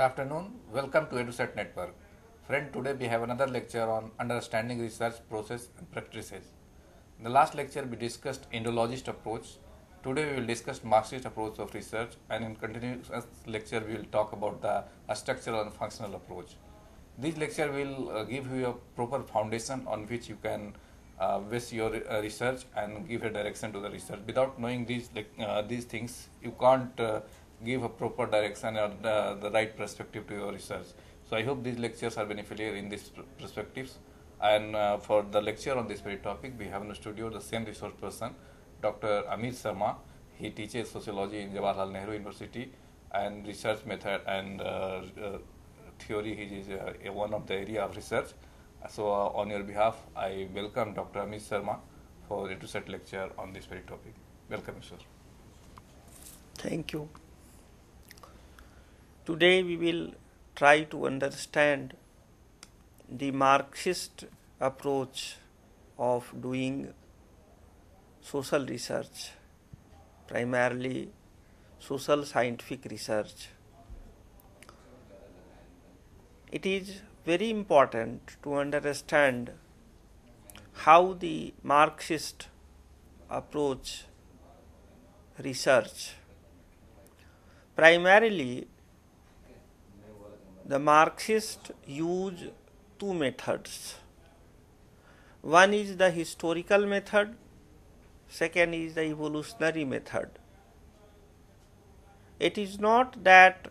Good afternoon. Welcome to EduSet Network. Friend, today we have another lecture on understanding research process and practices. In the last lecture we discussed Indologist approach. Today we will discuss Marxist approach of research and in continuous lecture we will talk about the structural and functional approach. This lecture will uh, give you a proper foundation on which you can uh, base your uh, research and give a direction to the research. Without knowing these, uh, these things, you can't uh, give a proper direction or the, the right perspective to your research. So I hope these lectures are beneficial in these perspectives. And uh, for the lecture on this very topic, we have in the studio the same resource person, Dr. Amit Sharma. He teaches sociology in Jawaharlal Nehru University and research method and uh, uh, theory is uh, one of the area of research. So uh, on your behalf, I welcome Dr. Amit Sharma for the set lecture on this very topic. Welcome, sir. Thank you. Today we will try to understand the Marxist approach of doing social research, primarily social scientific research. It is very important to understand how the Marxist approach research primarily the Marxists use two methods. One is the historical method, second is the evolutionary method. It is not that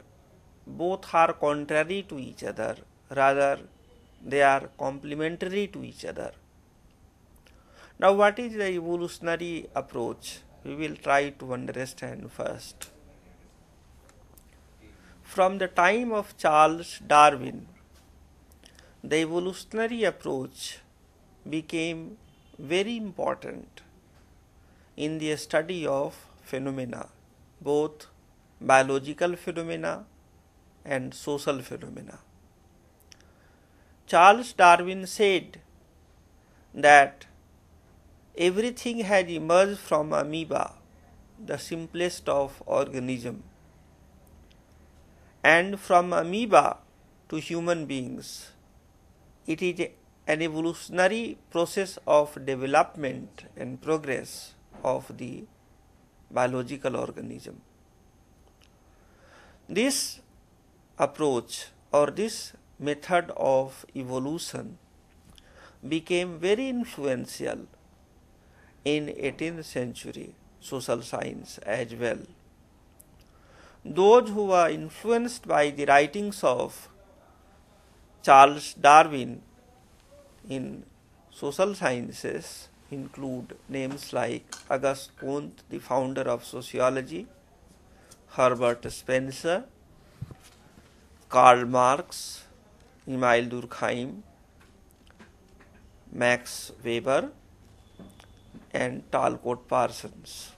both are contrary to each other, rather, they are complementary to each other. Now, what is the evolutionary approach? We will try to understand first from the time of Charles Darwin, the evolutionary approach became very important in the study of phenomena, both biological phenomena and social phenomena. Charles Darwin said that everything had emerged from amoeba, the simplest of organisms and from amoeba to human beings. It is an evolutionary process of development and progress of the biological organism. This approach or this method of evolution became very influential in 18th century social science as well those who were influenced by the writings of Charles Darwin in social sciences include names like Auguste Comte, the founder of sociology, Herbert Spencer, Karl Marx, Emil Durkheim, Max Weber, and Talcott Parsons.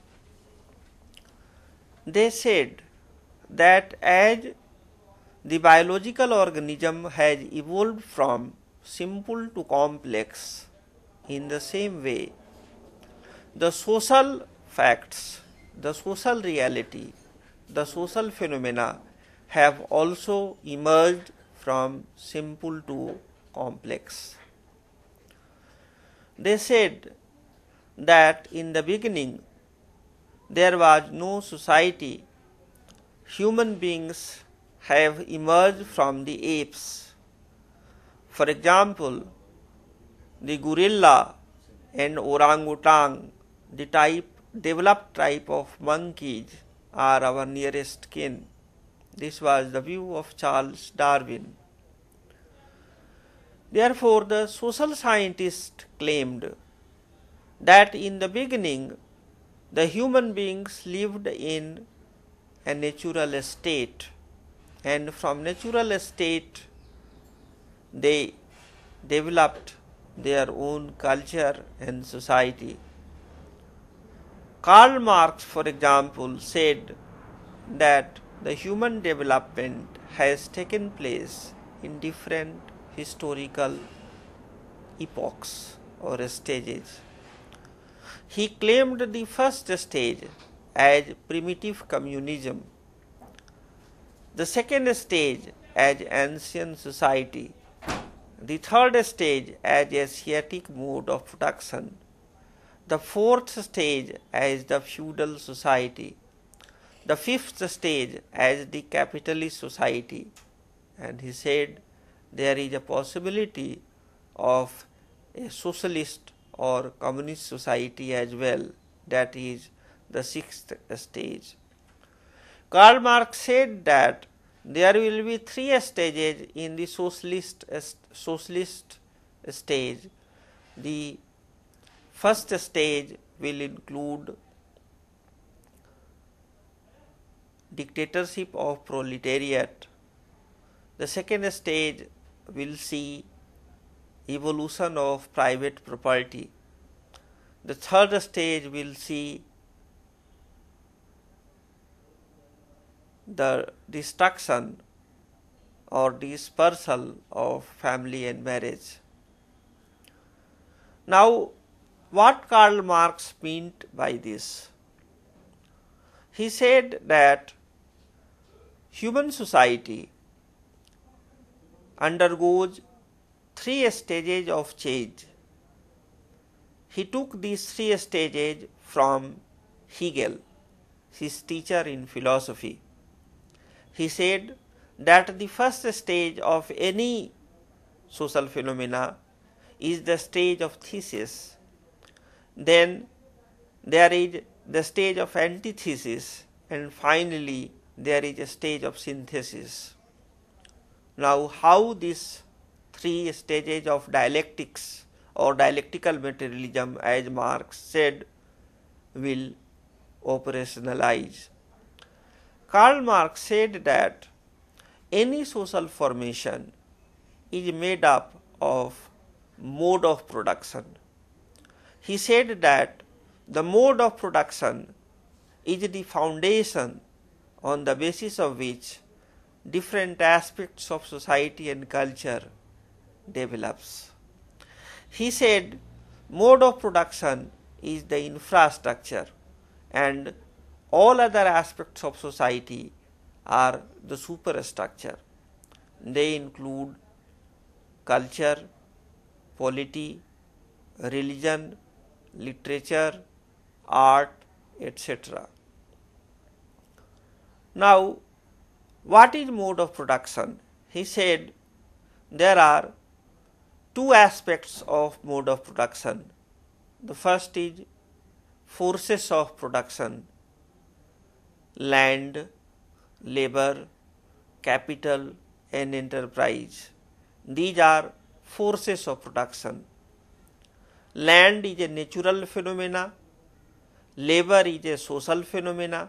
They said that as the biological organism has evolved from simple to complex, in the same way, the social facts, the social reality, the social phenomena have also emerged from simple to complex. They said that in the beginning there was no society human beings have emerged from the apes. For example, the gorilla and orangutan, the type developed type of monkeys are our nearest kin. This was the view of Charles Darwin. Therefore, the social scientist claimed that in the beginning the human beings lived in a natural state and from natural state they developed their own culture and society karl marx for example said that the human development has taken place in different historical epochs or stages he claimed the first stage as primitive communism. The second stage as ancient society. The third stage as Asiatic mode of production. The fourth stage as the feudal society. The fifth stage as the capitalist society. And he said there is a possibility of a socialist or communist society as well that is the sixth stage. Karl Marx said that there will be three stages in the socialist, socialist stage. The first stage will include dictatorship of proletariat. The second stage will see evolution of private property. The third stage will see the destruction or dispersal of family and marriage. Now, what Karl Marx meant by this? He said that human society undergoes three stages of change. He took these three stages from Hegel, his teacher in philosophy. He said that the first stage of any social phenomena is the stage of thesis. Then there is the stage of antithesis and finally there is a stage of synthesis. Now how these three stages of dialectics or dialectical materialism as Marx said will operationalize Karl Marx said that any social formation is made up of mode of production. He said that the mode of production is the foundation on the basis of which different aspects of society and culture develops. He said mode of production is the infrastructure and all other aspects of society are the superstructure. They include culture, polity, religion, literature, art, etc. Now, what is mode of production? He said there are two aspects of mode of production. The first is forces of production land labour capital and enterprise these are forces of production land is a natural phenomena labour is a social phenomena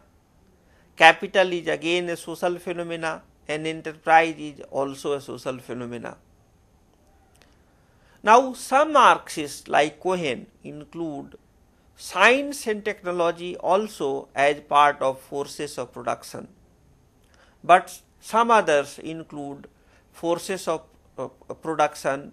capital is again a social phenomena and enterprise is also a social phenomena now some Marxist like Cohen include science and technology also as part of forces of production but some others include forces of uh, production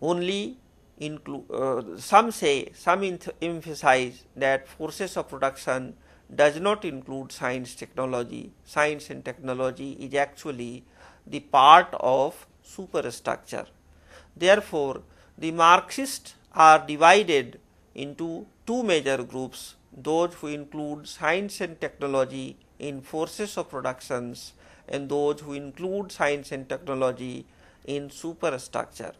only include uh, some say some emphasize that forces of production does not include science technology science and technology is actually the part of superstructure therefore the marxists are divided into two major groups those who include science and technology in forces of productions and those who include science and technology in superstructure.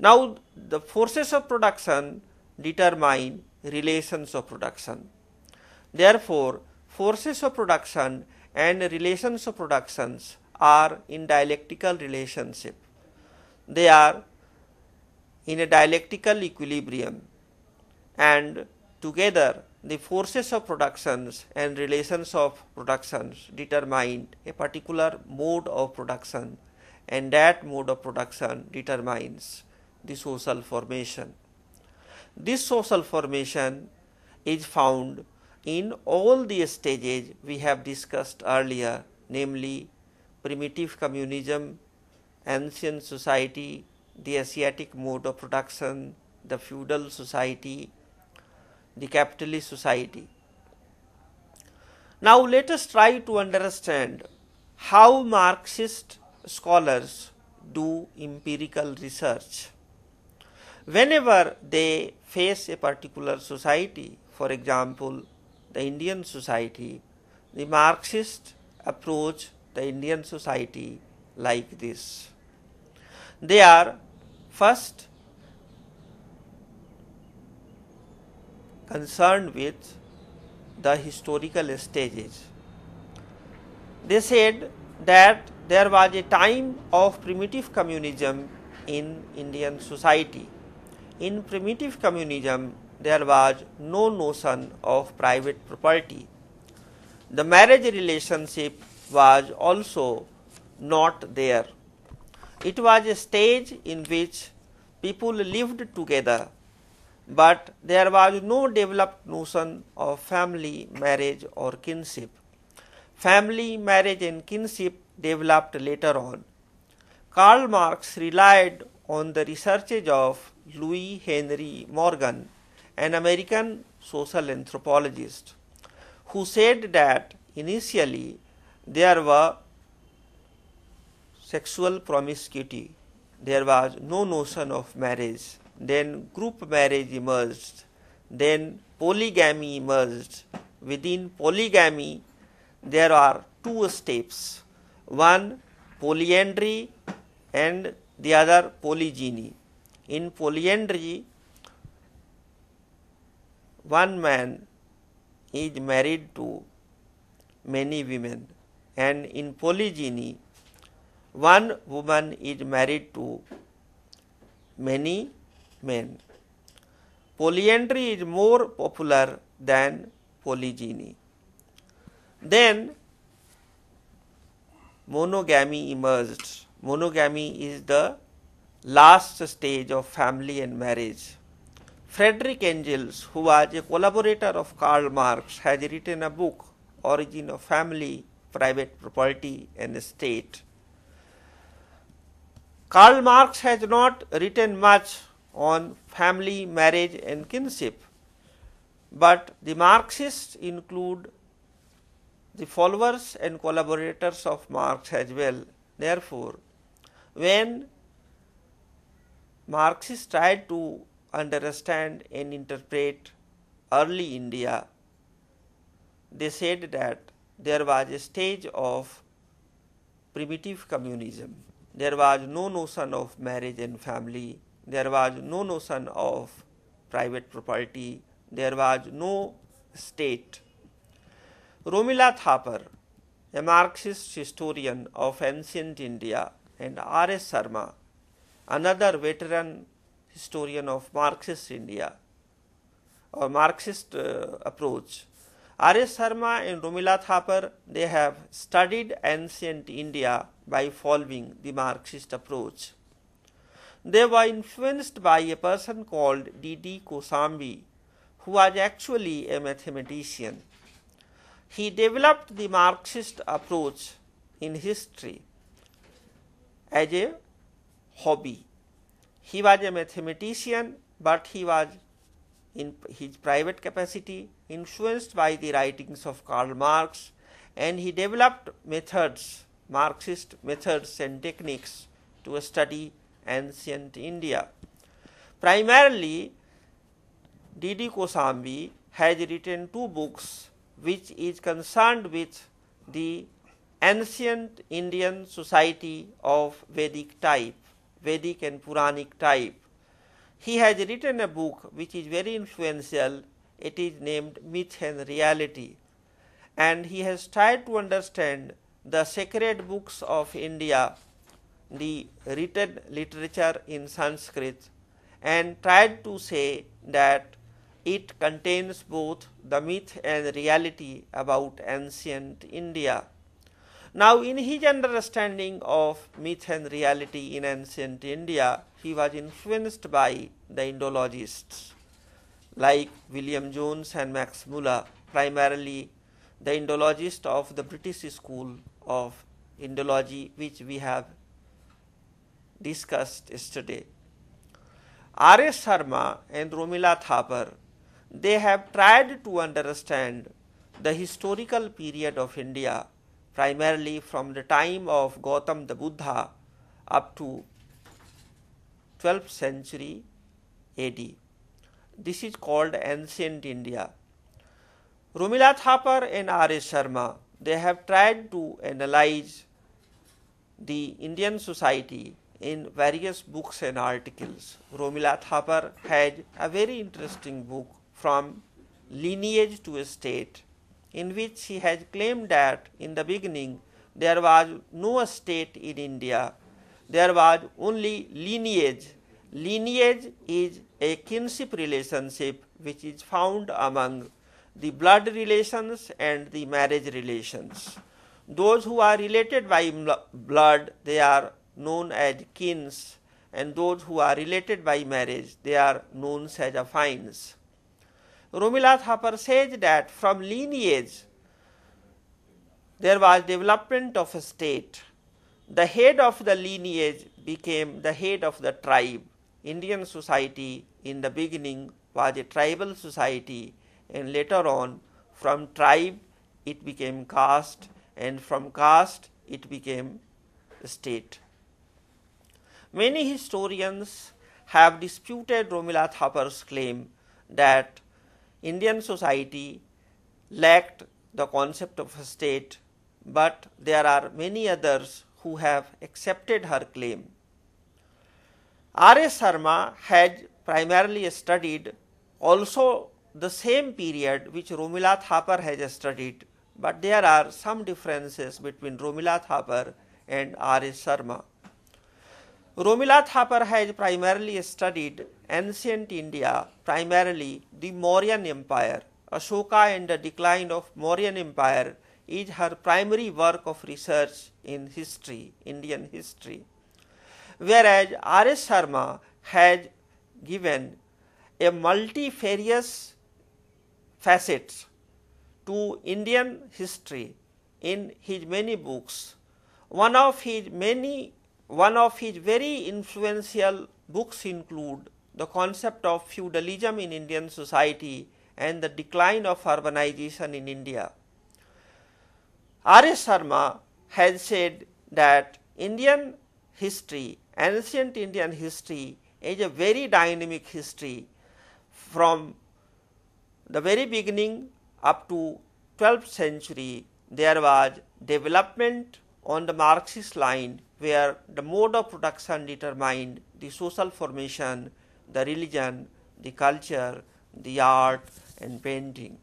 Now, the forces of production determine relations of production. Therefore, forces of production and relations of productions are in dialectical relationship. They are in a dialectical equilibrium and together the forces of productions and relations of productions determine a particular mode of production and that mode of production determines the social formation. This social formation is found in all the stages we have discussed earlier, namely primitive communism, ancient society, the Asiatic mode of production, the feudal society, the capitalist society. Now let us try to understand how Marxist scholars do empirical research. Whenever they face a particular society, for example, the Indian society, the Marxist approach the Indian society like this. They are first concerned with the historical stages. They said that there was a time of primitive communism in Indian society. In primitive communism, there was no notion of private property. The marriage relationship was also not there. It was a stage in which people lived together but there was no developed notion of family, marriage, or kinship. Family, marriage, and kinship developed later on. Karl Marx relied on the researches of Louis Henry Morgan, an American social anthropologist, who said that initially there were sexual promiscuity, there was no notion of marriage then group marriage emerged, then polygamy emerged. Within polygamy, there are two steps one polyandry and the other polygyny. In polyandry, one man is married to many women, and in polygyny, one woman is married to many men. Polyandry is more popular than polygyny. Then monogamy emerged. Monogamy is the last stage of family and marriage. Frederick Engels, who was a collaborator of Karl Marx, has written a book, Origin of Family, Private Property and State. Karl Marx has not written much on family, marriage, and kinship. But the Marxists include the followers and collaborators of Marx as well. Therefore, when Marxists tried to understand and interpret early India, they said that there was a stage of primitive communism. There was no notion of marriage and family there was no notion of private property, there was no state. Romila Thapar, a Marxist historian of ancient India, and R.S. Sharma, another veteran historian of Marxist India or Marxist uh, approach. R.S. Sharma and Romila Thapar, they have studied ancient India by following the Marxist approach. They were influenced by a person called D.D. Kosambi, who was actually a mathematician. He developed the Marxist approach in history as a hobby. He was a mathematician, but he was in his private capacity influenced by the writings of Karl Marx and he developed methods, Marxist methods and techniques to study ancient India. Primarily, Didi Kosambi has written two books which is concerned with the ancient Indian society of Vedic type, Vedic and Puranic type. He has written a book which is very influential, it is named Myth and Reality, and he has tried to understand the sacred books of India the written literature in Sanskrit and tried to say that it contains both the myth and reality about ancient India. Now, in his understanding of myth and reality in ancient India, he was influenced by the Indologists like William Jones and Max Muller, primarily the Indologist of the British school of Indology, which we have discussed yesterday. R.S. Sharma and Romila Thapar, they have tried to understand the historical period of India, primarily from the time of Gautam the Buddha up to 12th century AD. This is called ancient India. Romila Thapar and R.S. Sharma, they have tried to analyze the Indian society in various books and articles. Romila Thapar had a very interesting book from lineage to state in which he has claimed that in the beginning there was no state in India, there was only lineage. Lineage is a kinship relationship which is found among the blood relations and the marriage relations. Those who are related by blood, they are known as kins and those who are related by marriage they are known as affines. Romila Thapar says that from lineage there was development of a state. The head of the lineage became the head of the tribe. Indian society in the beginning was a tribal society and later on from tribe it became caste and from caste it became state. Many historians have disputed Romila Thapar's claim that Indian society lacked the concept of a state, but there are many others who have accepted her claim. R. S. Sharma had primarily studied also the same period which Romila Thapar has studied, but there are some differences between Romila Thapar and R. S. Sharma. Romila Thapar has primarily studied ancient India, primarily the Mauryan Empire. Ashoka and the Decline of Mauryan Empire is her primary work of research in history, Indian history. Whereas R.S. Sharma has given a multifarious facets to Indian history in his many books. One of his many one of his very influential books include The Concept of Feudalism in Indian Society and the Decline of Urbanization in India. R.S. Sharma has said that Indian history, ancient Indian history is a very dynamic history from the very beginning up to 12th century there was development on the Marxist line where the mode of production determined the social formation, the religion, the culture, the art, and painting.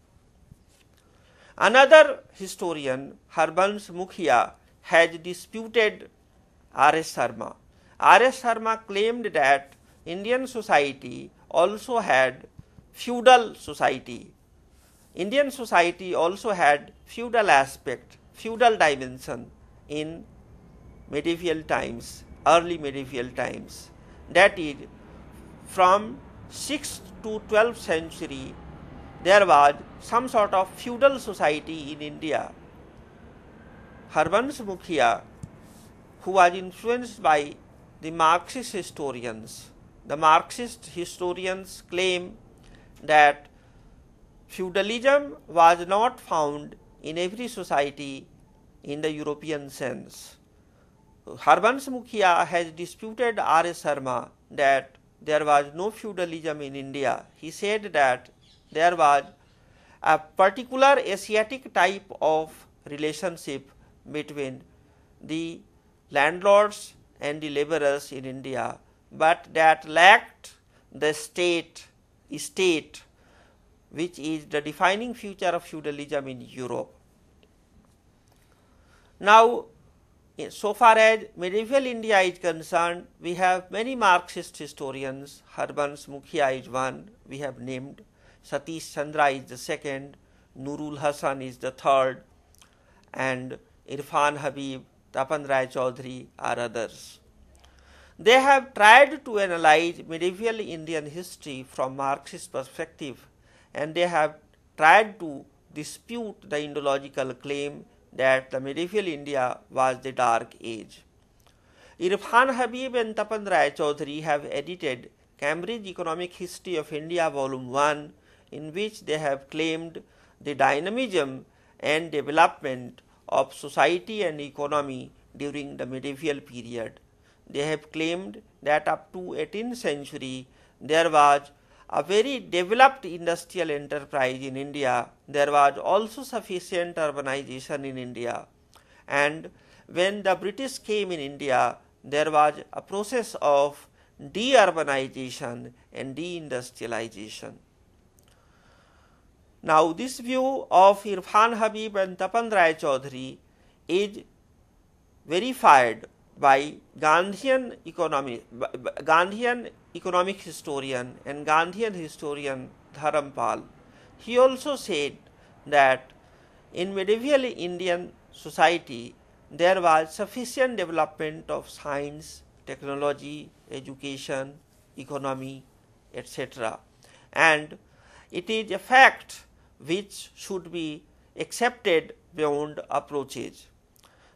Another historian, Harbans Mukhya, has disputed R.S. Sharma. R.S. Sharma claimed that Indian society also had feudal society. Indian society also had feudal aspect, feudal dimension in medieval times, early medieval times, that is, from 6th to 12th century, there was some sort of feudal society in India. Harbans Mukhya, who was influenced by the Marxist historians, the Marxist historians claim that feudalism was not found in every society in the European sense. Harbans Mukhia has disputed R. S. Sharma that there was no feudalism in India. He said that there was a particular Asiatic type of relationship between the landlords and the laborers in India, but that lacked the state, state which is the defining feature of feudalism in Europe. Now, so far as medieval India is concerned, we have many Marxist historians, Harbans Mukhia is one, we have named, Satish Chandra is the second, Nurul Hasan is the third, and Irfan Habib, Tapan Rai Chaudhary are others. They have tried to analyze medieval Indian history from Marxist perspective and they have tried to dispute the Indological claim that the medieval India was the Dark Age. Irfan Habib and Tapan Rai Chaudhary have edited Cambridge Economic History of India Volume 1, in which they have claimed the dynamism and development of society and economy during the medieval period. They have claimed that up to 18th century there was a very developed industrial enterprise in India, there was also sufficient urbanization in India. And when the British came in India, there was a process of deurbanization and deindustrialization. Now, this view of Irfan Habib and Tapan Rai Chaudhary is verified by Gandhian economy, Gandhian economic historian and Gandhian historian Dharampal, he also said that in medieval Indian society there was sufficient development of science, technology, education, economy, etc. And it is a fact which should be accepted beyond approaches.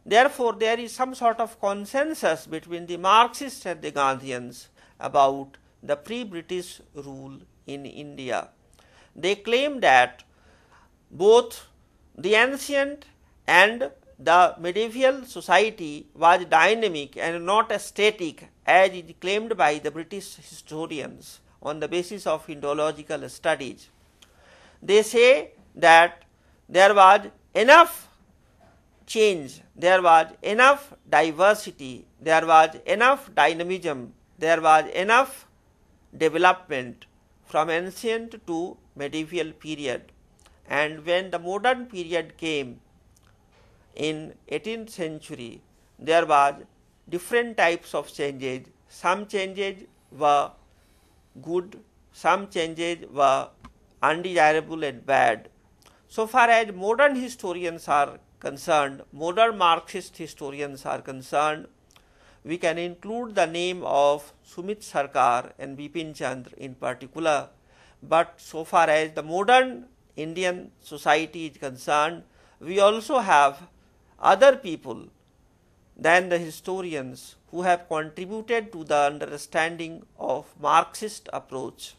Therefore, there is some sort of consensus between the Marxists and the Gandhians about the pre British rule in India. They claim that both the ancient and the medieval society was dynamic and not static as is claimed by the British historians on the basis of Indological studies. They say that there was enough change, there was enough diversity, there was enough dynamism there was enough development from ancient to medieval period and when the modern period came in 18th century there was different types of changes some changes were good some changes were undesirable and bad so far as modern historians are concerned modern marxist historians are concerned we can include the name of Sumit Sarkar and Bipin Chandra in particular. But so far as the modern Indian society is concerned, we also have other people than the historians who have contributed to the understanding of Marxist approach.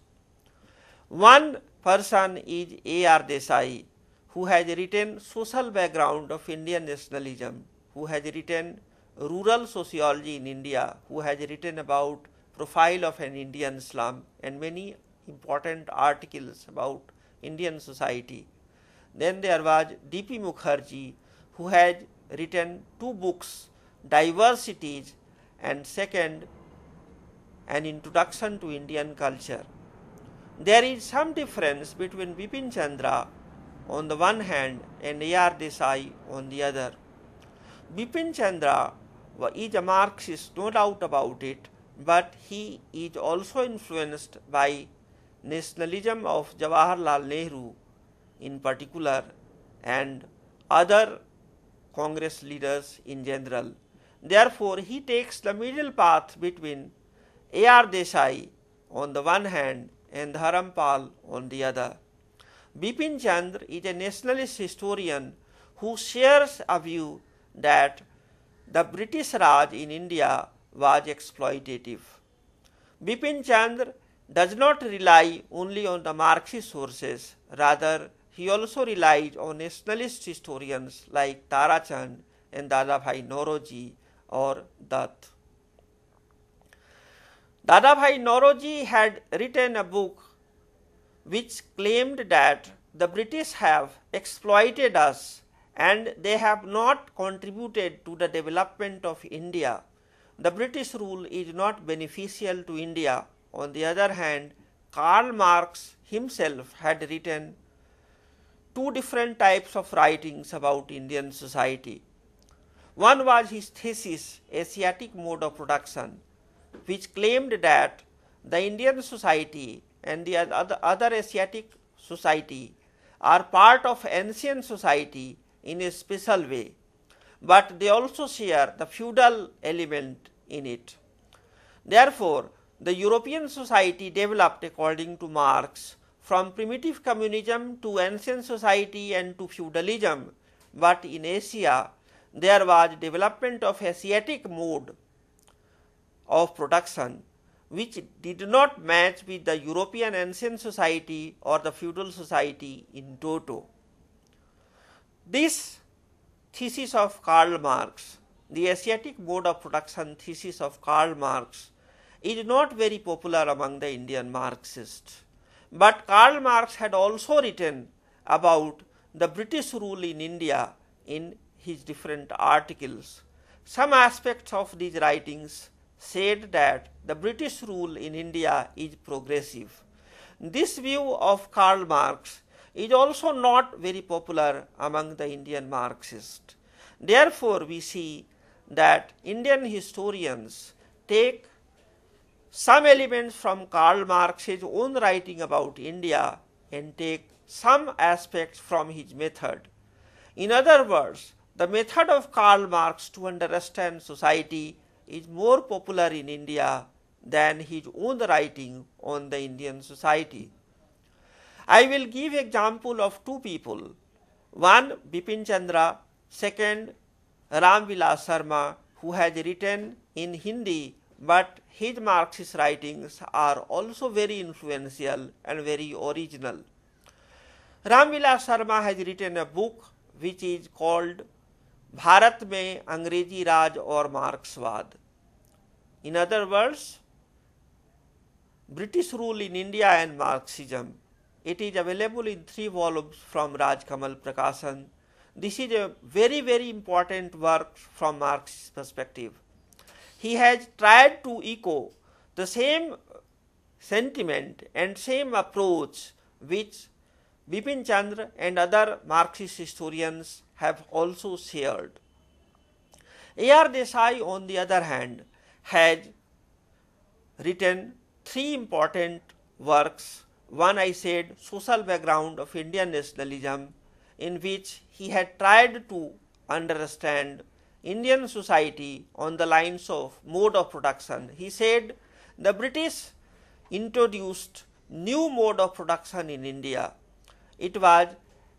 One person is A.R. Desai, who has written Social Background of Indian Nationalism, who has written rural sociology in India who has written about profile of an Indian slum and many important articles about Indian society. Then there was D.P. Mukherjee who has written two books, Diversities and second, An Introduction to Indian Culture. There is some difference between Bipin Chandra on the one hand and A.R. Desai on the other. Bipin Chandra is a Marxist, no doubt about it, but he is also influenced by nationalism of Jawaharlal Nehru in particular and other Congress leaders in general. Therefore, he takes the middle path between A.R. Desai on the one hand and Dharampal on the other. Bipin Chandra is a nationalist historian who shares a view that the British Raj in India was exploitative. Bipin Chandra does not rely only on the Marxist sources, rather, he also relies on nationalist historians like Tarachand and Dadabhai Noroji or Dutt. Dadabhai Noroji had written a book which claimed that the British have exploited us and they have not contributed to the development of India. The British rule is not beneficial to India. On the other hand, Karl Marx himself had written two different types of writings about Indian society. One was his thesis, Asiatic Mode of Production, which claimed that the Indian society and the other Asiatic society are part of ancient society in a special way, but they also share the feudal element in it. Therefore, the European society developed according to Marx from primitive communism to ancient society and to feudalism, but in Asia there was development of Asiatic mode of production which did not match with the European ancient society or the feudal society in toto. This thesis of Karl Marx, the Asiatic mode of production thesis of Karl Marx, is not very popular among the Indian Marxists. But Karl Marx had also written about the British rule in India in his different articles. Some aspects of these writings said that the British rule in India is progressive. This view of Karl Marx is also not very popular among the Indian Marxists. Therefore, we see that Indian historians take some elements from Karl Marx's own writing about India and take some aspects from his method. In other words, the method of Karl Marx to understand society is more popular in India than his own writing on the Indian society. I will give example of two people, one Bipin Chandra, second Ram Vilas Sharma, who has written in Hindi, but his Marxist writings are also very influential and very original. Ram Vilas Sharma has written a book which is called Bharat में Angreji Raj or Marxwad. In other words, British rule in India and Marxism. It is available in three volumes from Raj Kamal This is a very, very important work from Marx's perspective. He has tried to echo the same sentiment and same approach which Bipin Chandra and other Marxist historians have also shared. A.R. Desai, on the other hand, has written three important works one, I said, social background of Indian nationalism, in which he had tried to understand Indian society on the lines of mode of production. He said the British introduced new mode of production in India. It was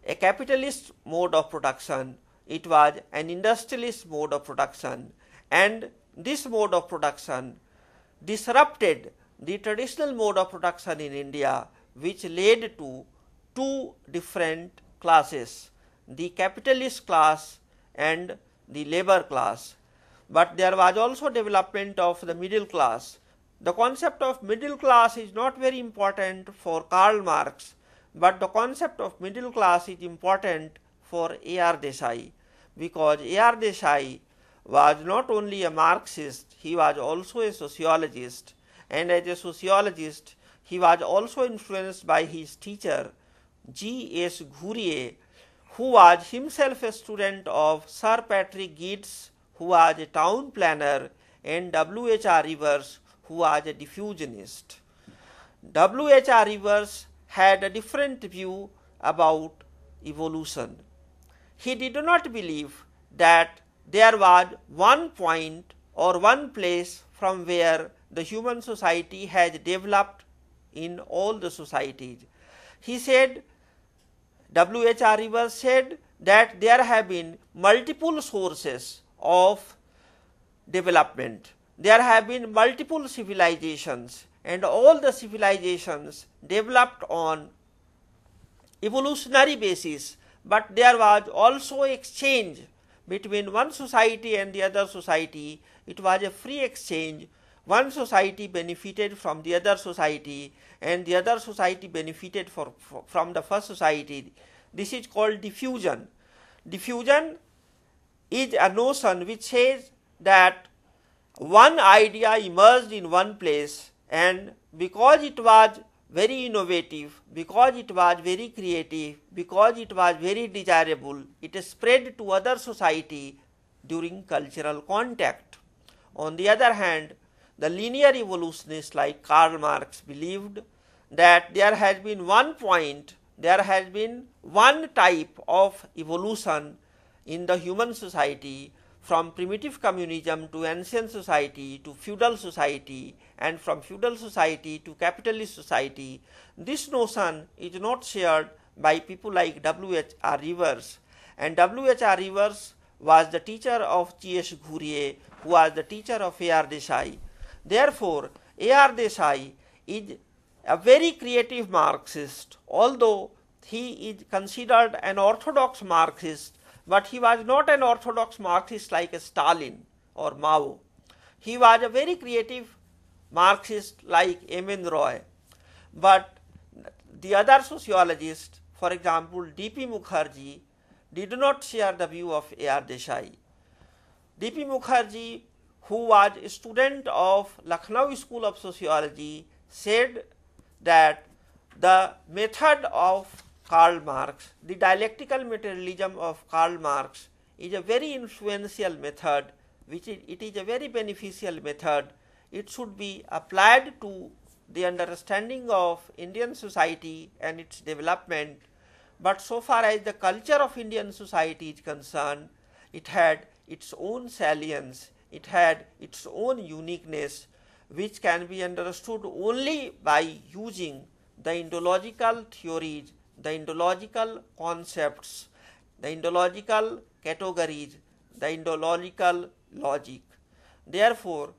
a capitalist mode of production. It was an industrialist mode of production. And this mode of production disrupted the traditional mode of production in India which led to two different classes the capitalist class and the labor class. But there was also development of the middle class. The concept of middle class is not very important for Karl Marx, but the concept of middle class is important for A.R. Desai because A.R. Desai was not only a Marxist, he was also a sociologist, and as a sociologist, he was also influenced by his teacher G. S. Ghurye, who was himself a student of Sir Patrick Gates, who was a town planner, and W. H. R. Rivers, who was a diffusionist. W. H. R. Rivers had a different view about evolution. He did not believe that there was one point or one place from where the human society has developed in all the societies. He said, W.H. Rivers said that there have been multiple sources of development. There have been multiple civilizations and all the civilizations developed on evolutionary basis but there was also exchange between one society and the other society. It was a free exchange one society benefited from the other society and the other society benefited for, for, from the first society. This is called diffusion. Diffusion is a notion which says that one idea emerged in one place and because it was very innovative, because it was very creative, because it was very desirable, it spread to other society during cultural contact. On the other hand, the linear evolutionists like Karl Marx believed that there has been one point, there has been one type of evolution in the human society from primitive communism to ancient society to feudal society and from feudal society to capitalist society. This notion is not shared by people like W.H.R. Rivers and W.H.R. Rivers was the teacher of G.S. Ghurye who was the teacher of A.R. Desai. Therefore, A.R. Desai is a very creative Marxist, although he is considered an orthodox Marxist, but he was not an orthodox Marxist like Stalin or Mao. He was a very creative Marxist like M.N. Roy. But the other sociologists, for example, D.P. Mukherjee, did not share the view of A.R. Desai. D.P. Mukherjee who was a student of Lucknow School of Sociology, said that the method of Karl Marx, the dialectical materialism of Karl Marx, is a very influential method, which is, it is a very beneficial method. It should be applied to the understanding of Indian society and its development. But so far as the culture of Indian society is concerned, it had its own salience it had its own uniqueness which can be understood only by using the Indological theories, the Indological concepts, the Indological categories, the Indological logic. Therefore,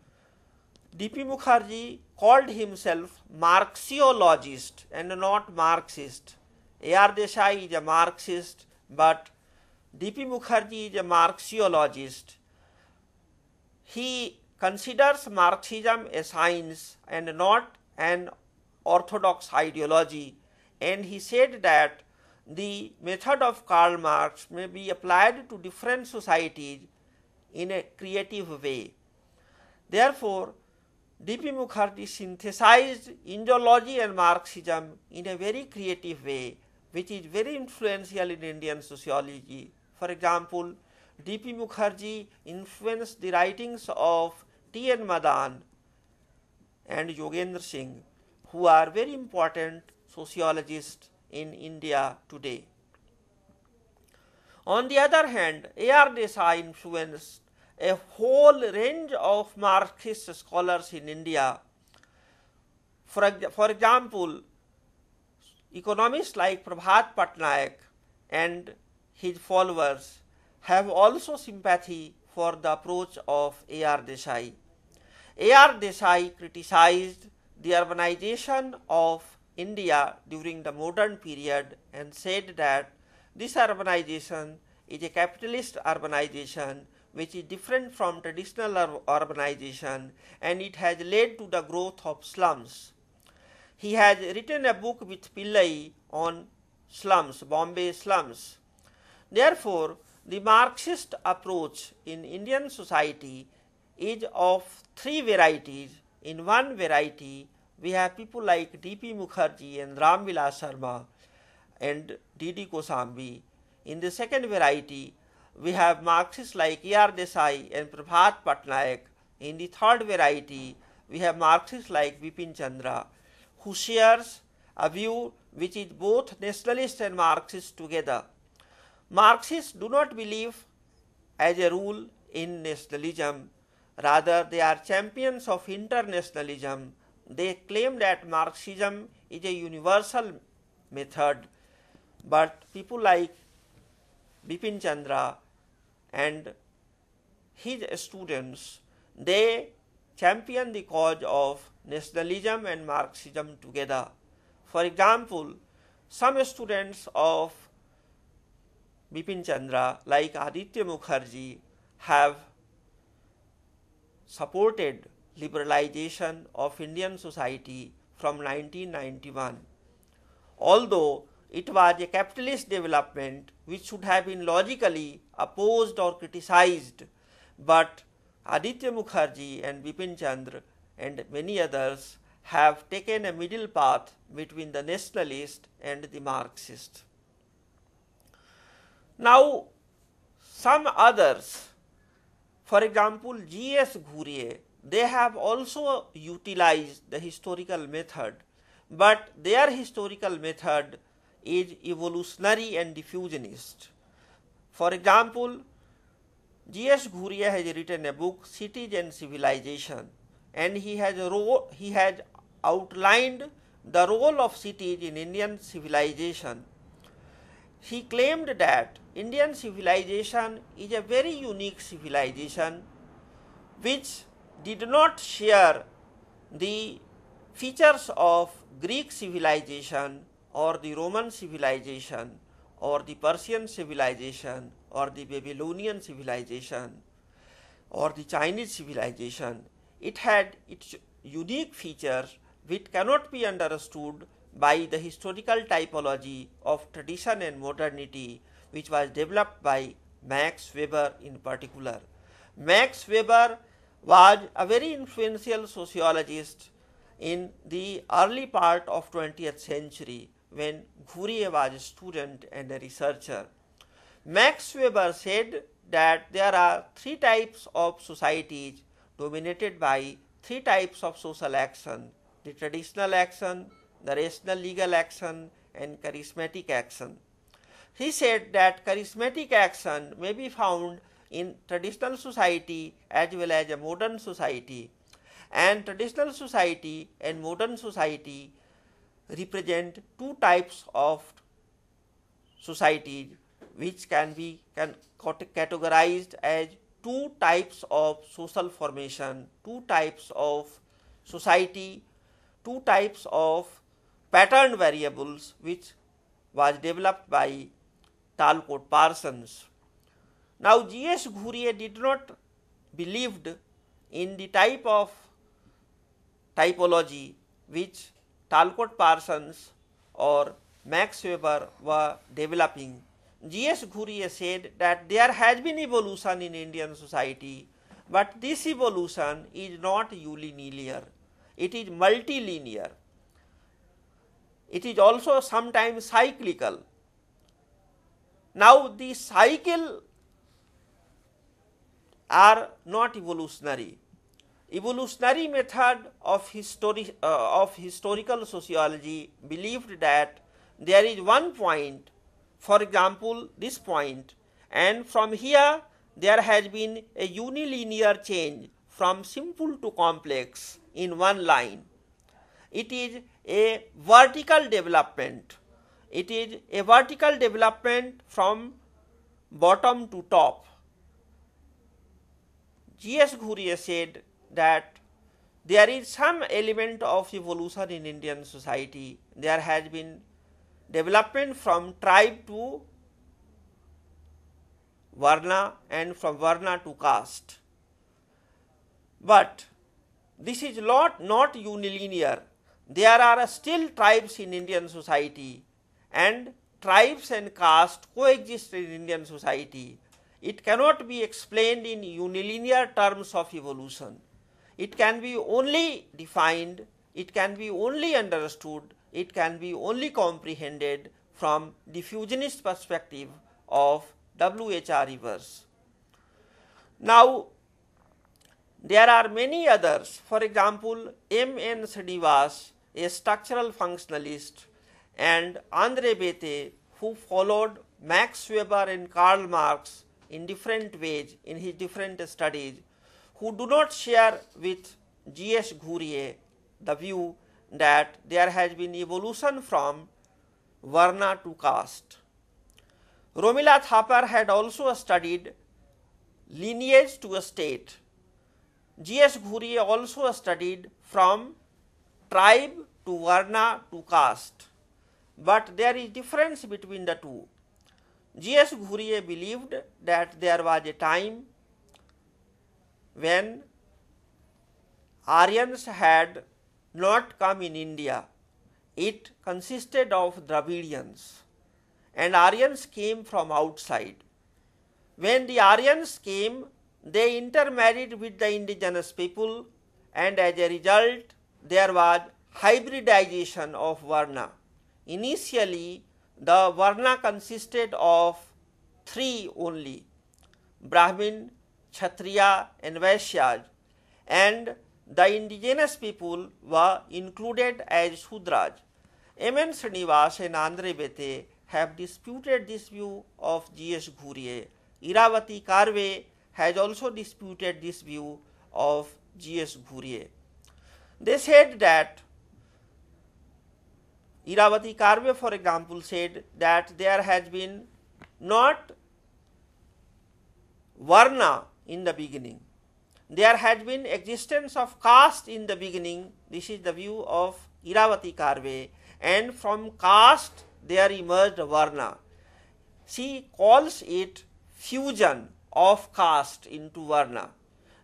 D.P. Mukherjee called himself Marxiologist and not Marxist. A.R. Desai is a Marxist, but D.P. Mukherjee is a Marxiologist he considers Marxism a science and not an orthodox ideology, and he said that the method of Karl Marx may be applied to different societies in a creative way. Therefore, D.P. Mukherjee synthesized Indology and Marxism in a very creative way, which is very influential in Indian sociology. For example, D.P. Mukherjee influenced the writings of T.N. Madan and Yogendra Singh, who are very important sociologists in India today. On the other hand, A.R. Desai influenced a whole range of Marxist scholars in India. For, for example, economists like Prabhat Patnaik and his followers have also sympathy for the approach of A.R. Desai. A.R. Desai criticized the urbanization of India during the modern period and said that this urbanization is a capitalist urbanization which is different from traditional urbanization and it has led to the growth of slums. He has written a book with Pillai on slums, Bombay slums. Therefore, the Marxist approach in Indian society is of three varieties. In one variety, we have people like D.P. Mukherjee and Ram Vilas Sharma and D.D. Kosambi. In the second variety, we have Marxists like E.R. Desai and Prabhat Patnaik. In the third variety, we have Marxists like Vipin Chandra, who shares a view which is both nationalist and Marxist together. Marxists do not believe, as a rule, in nationalism. Rather, they are champions of internationalism. They claim that Marxism is a universal method, but people like Bipin Chandra and his students they champion the cause of nationalism and Marxism together. For example, some students of Bipin Chandra, like Aditya Mukherjee, have supported liberalization of Indian society from 1991. Although it was a capitalist development which should have been logically opposed or criticized, but Aditya Mukherjee and Bipin Chandra and many others have taken a middle path between the nationalist and the Marxist. Now, some others, for example, G.S. Ghurye, they have also utilized the historical method, but their historical method is evolutionary and diffusionist. For example, G.S. Ghurye has written a book, Cities and Civilization, and he has, wrote, he has outlined the role of cities in Indian civilization he claimed that Indian civilization is a very unique civilization which did not share the features of Greek civilization or the Roman civilization or the Persian civilization or the Babylonian civilization or the Chinese civilization. It had its unique features which cannot be understood by the historical typology of tradition and modernity, which was developed by Max Weber in particular. Max Weber was a very influential sociologist in the early part of 20th century when Gurie was a student and a researcher. Max Weber said that there are three types of societies dominated by three types of social action the traditional action, the rational legal action and charismatic action. He said that charismatic action may be found in traditional society as well as a modern society and traditional society and modern society represent two types of society which can be can categorized as two types of social formation two types of society two types of pattern variables which was developed by Talcott Parsons. Now G.S. Ghurye did not believed in the type of typology which Talcott Parsons or Max Weber were developing. G.S. Ghurye said that there has been evolution in Indian society, but this evolution is not unilinear, it is multilinear it is also sometimes cyclical. Now, the cycle are not evolutionary. Evolutionary method of, histori uh, of historical sociology believed that there is one point, for example, this point, and from here there has been a unilinear change from simple to complex in one line. It is a vertical development. It is a vertical development from bottom to top. G.S. Ghuria said that there is some element of evolution in Indian society. There has been development from tribe to Varna and from Varna to caste. But this is not, not unilinear there are still tribes in Indian society and tribes and caste coexist in Indian society. It cannot be explained in unilinear terms of evolution. It can be only defined, it can be only understood, it can be only comprehended from diffusionist perspective of W.H.R. Rivers. Now, there are many others, for example, M. N. Srinivas, a structural functionalist, and Andre Bete, who followed Max Weber and Karl Marx in different ways in his different studies, who do not share with G. S. Ghurye the view that there has been evolution from Varna to caste. Romila Thapar had also studied lineage to a state G.S. Ghuri also studied from tribe to varna to caste, but there is difference between the two. G.S. Ghuri believed that there was a time when Aryans had not come in India. It consisted of Dravidians, and Aryans came from outside. When the Aryans came, they intermarried with the indigenous people and as a result there was hybridization of Varna. Initially the Varna consisted of three only Brahmin, Kshatriya and Vaishyas and the indigenous people were included as Shudras. M. N. Srinivas and Andre Bete have disputed this view of G. S. Ghurye. Iravati Karve has also disputed this view of G.S. Ghurye. They said that Iravati Karve, for example, said that there has been not Varna in the beginning. There has been existence of caste in the beginning. This is the view of Iravati Karve. And from caste there emerged Varna. She calls it fusion of caste into varna,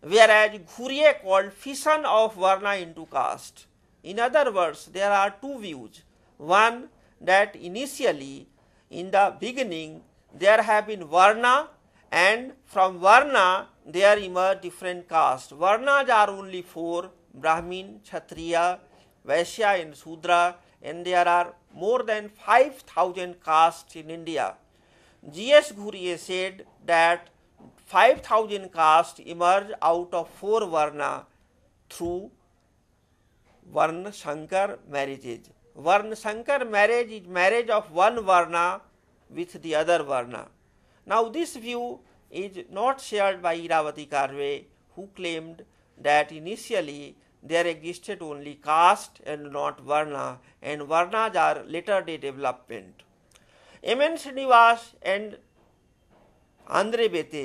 whereas Ghurye called fission of varna into caste. In other words, there are two views. One that initially, in the beginning, there have been varna and from varna there emerge different castes. Varnas are only four Brahmin, Kshatriya, Vaishya, and Sudra, and there are more than 5000 castes in India. G.S. Ghurye said that five thousand caste emerge out of four varna through varna sankar marriages varna sankar marriage is marriage of one varna with the other varna now this view is not shared by Irawati Karve who claimed that initially there existed only caste and not varna and varnas are later day development M N Srinivas and Andre Beteille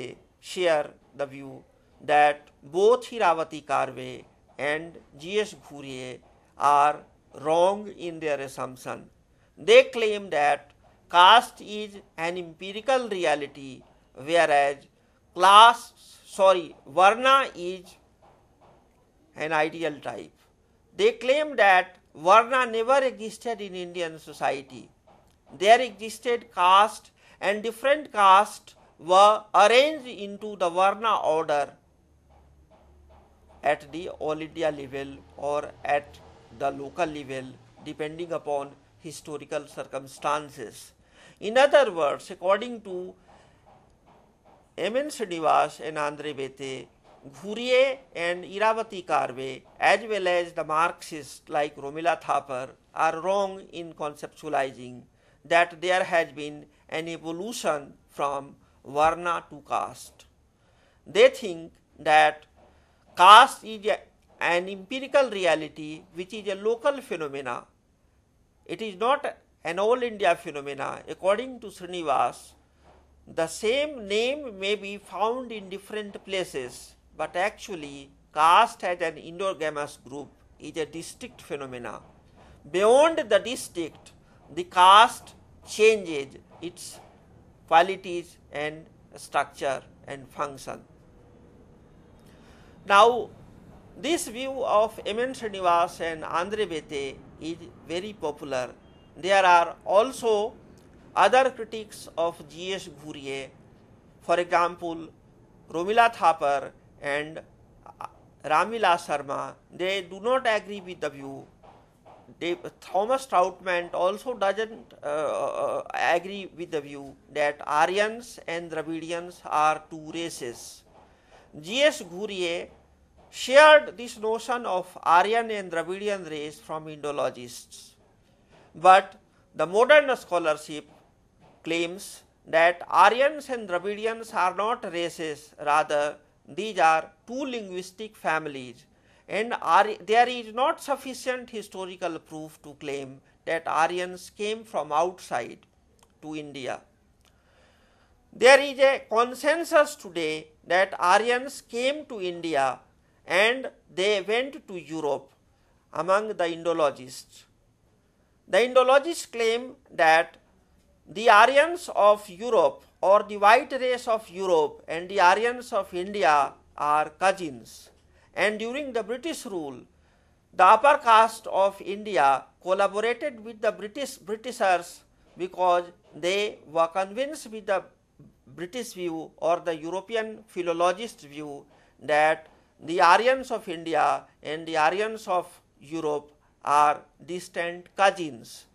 share the view that both Hiravati Karve and G.S. Ghurye are wrong in their assumption. They claim that caste is an empirical reality, whereas class, sorry, Varna is an ideal type. They claim that Varna never existed in Indian society. There existed caste and different castes were arranged into the Varna order at the all India level or at the local level depending upon historical circumstances. In other words, according to M. N. Srinivas and Andre Bete, Ghurye and Iravati Karve, as well as the Marxists like Romila Thapar, are wrong in conceptualizing that there has been an evolution from varna to caste. They think that caste is a, an empirical reality which is a local phenomena. It is not an all India phenomena. According to Srinivas, the same name may be found in different places, but actually caste as an endogamous group is a distinct phenomena. Beyond the district, the caste changes its qualities and structure and function. Now, this view of M. N. Srinivas and Andre Bete is very popular. There are also other critics of G.S. Ghurye, for example, Romila Thapar and Ramila Sharma. They do not agree with the view Thomas Troutman also doesn't uh, uh, agree with the view that Aryans and Dravidians are two races. G.S. Gourier shared this notion of Aryan and Dravidian race from Indologists, but the modern scholarship claims that Aryans and Dravidians are not races, rather, these are two linguistic families and there is not sufficient historical proof to claim that Aryans came from outside to India. There is a consensus today that Aryans came to India and they went to Europe among the Indologists. The Indologists claim that the Aryans of Europe or the white race of Europe and the Aryans of India are cousins and during the British rule, the upper caste of India collaborated with the British Britishers because they were convinced with the British view or the European philologist view that the Aryans of India and the Aryans of Europe are distant cousins.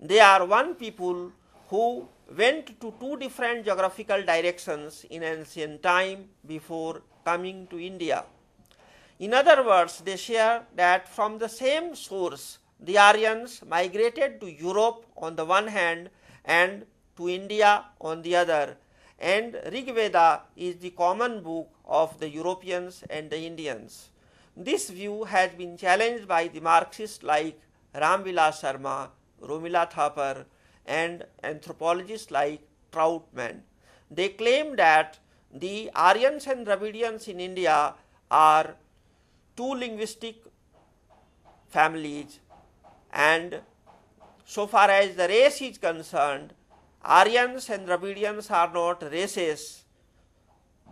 They are one people who went to two different geographical directions in ancient time before coming to India. In other words, they share that from the same source, the Aryans migrated to Europe on the one hand and to India on the other, and Rig Veda is the common book of the Europeans and the Indians. This view has been challenged by the Marxists like Vilas Sharma, Romila Thapar, and anthropologists like Troutman. They claim that the Aryans and Dravidians in India are two linguistic families and so far as the race is concerned, Aryans and Dravidians are not races.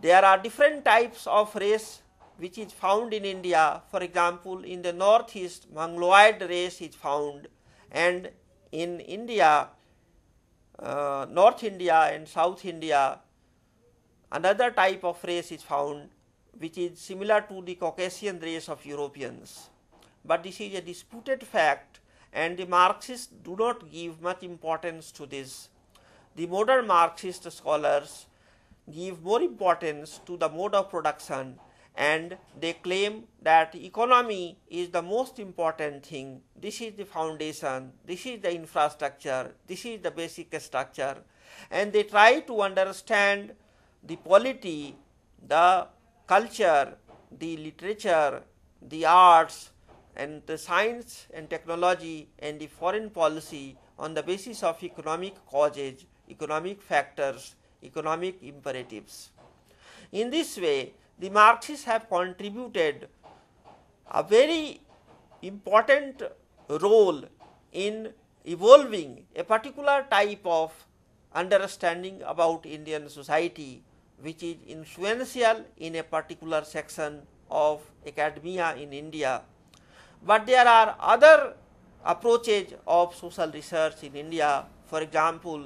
There are different types of race which is found in India. For example, in the northeast, Mongoloid race is found, and in India, uh, North India and South India, another type of race is found which is similar to the Caucasian race of Europeans. But this is a disputed fact and the Marxists do not give much importance to this. The modern Marxist scholars give more importance to the mode of production and they claim that economy is the most important thing. This is the foundation, this is the infrastructure, this is the basic structure and they try to understand the polity, the culture, the literature, the arts, and the science and technology and the foreign policy on the basis of economic causes, economic factors, economic imperatives. In this way, the Marxists have contributed a very important role in evolving a particular type of understanding about Indian society which is influential in a particular section of academia in India, but there are other approaches of social research in India. For example,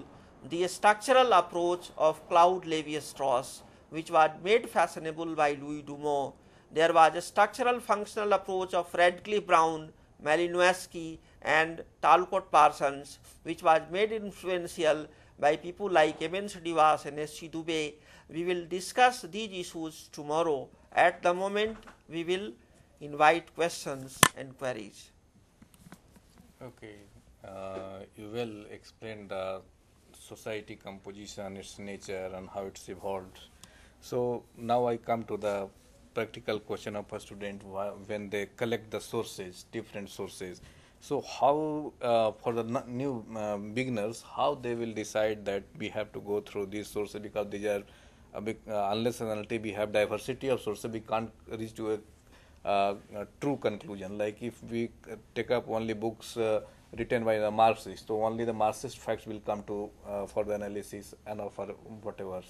the structural approach of Claude Levi-Strauss, which was made fashionable by Louis Dumont. There was a structural functional approach of Radcliffe Brown, Malinowski, and Talcott Parsons, which was made influential by people like Evans Divas and S. C. Dubé, we will discuss these issues tomorrow. At the moment, we will invite questions and queries. Okay, uh, you will explain the society composition, its nature, and how it's evolved. So now I come to the practical question of a student when they collect the sources, different sources. So how uh, for the new uh, beginners, how they will decide that we have to go through these sources because these are uh, unless and until we have diversity of sources, we can't reach to a, uh, a true conclusion. Like if we uh, take up only books uh, written by the Marxist, so only the Marxist facts will come to uh, for the analysis and or for whatever.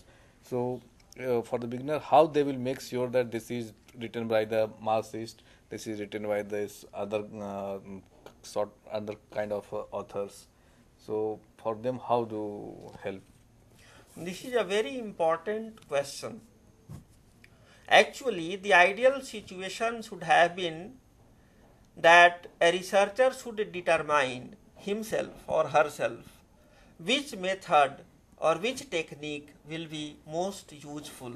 So for the beginner, how they will make sure that this is written by the Marxist, this is written by this other sort, other kind of authors. So for them, how to help? This is a very important question. Actually, the ideal situation should have been that a researcher should determine himself or herself which method or which technique will be most useful.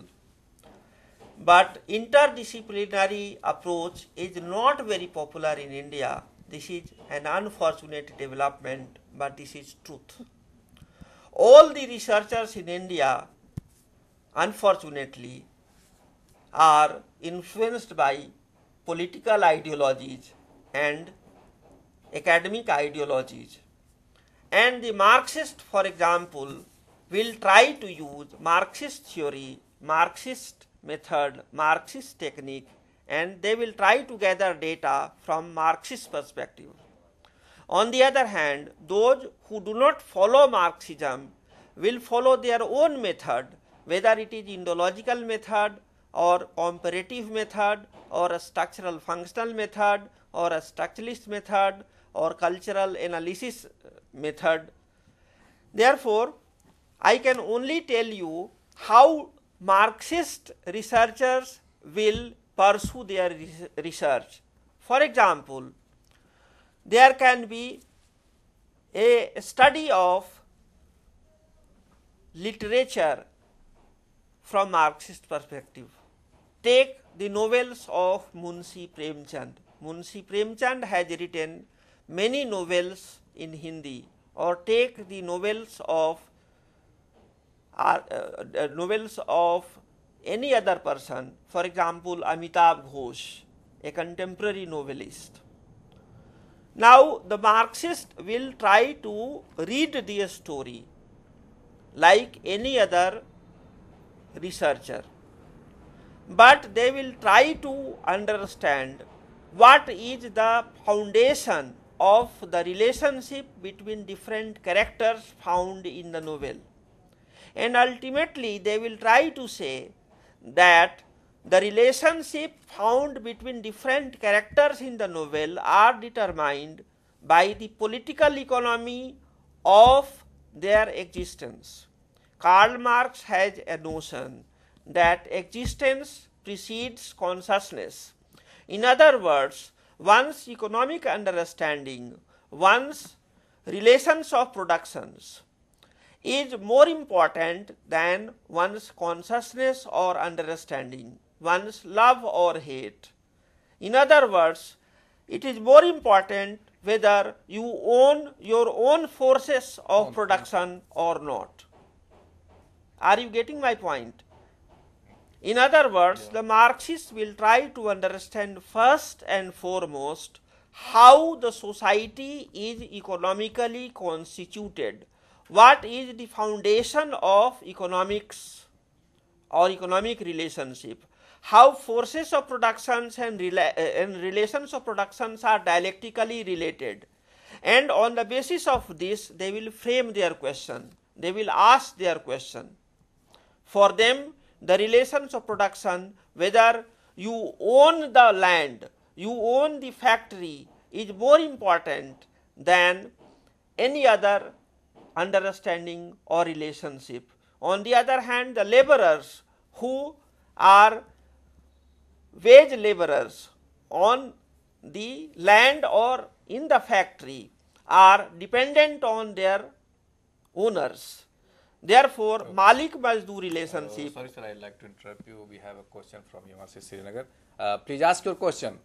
But interdisciplinary approach is not very popular in India. This is an unfortunate development, but this is truth all the researchers in India, unfortunately, are influenced by political ideologies and academic ideologies. And the Marxist, for example, will try to use Marxist theory, Marxist method, Marxist technique, and they will try to gather data from Marxist perspective. On the other hand, those who do not follow Marxism will follow their own method, whether it is Indological method or comparative method or a structural functional method or a structuralist method or cultural analysis method. Therefore, I can only tell you how Marxist researchers will pursue their research. For example, there can be a study of literature from Marxist perspective. Take the novels of Munshi Premchand. Munshi Premchand has written many novels in Hindi or take the novels of uh, uh, novels of any other person for example Amitabh Ghosh a contemporary novelist now, the Marxist will try to read the story like any other researcher, but they will try to understand what is the foundation of the relationship between different characters found in the novel. And ultimately, they will try to say that the relationship found between different characters in the novel are determined by the political economy of their existence. Karl Marx has a notion that existence precedes consciousness. In other words, one's economic understanding, one's relations of productions is more important than one's consciousness or understanding one's love or hate. In other words, it is more important whether you own your own forces of production or not. Are you getting my point? In other words, yeah. the Marxists will try to understand first and foremost how the society is economically constituted. What is the foundation of economics or economic relationship? how forces of productions and, rela- eh, and relations of productions are dialectically related. And on the basis of this, they will frame their question, they will ask their question. For them, the relations of production, whether you own the land, you own the factory, is more important than any other understanding or relationship. On the other hand, the laborers who are wage laborers on the land or in the factory are dependent on their owners. Therefore, okay. Malik Mazdoor relationship. Uh, sorry, sir, I'd like to interrupt you. We have a question from Yamasi Srinagar. Uh, please ask your question.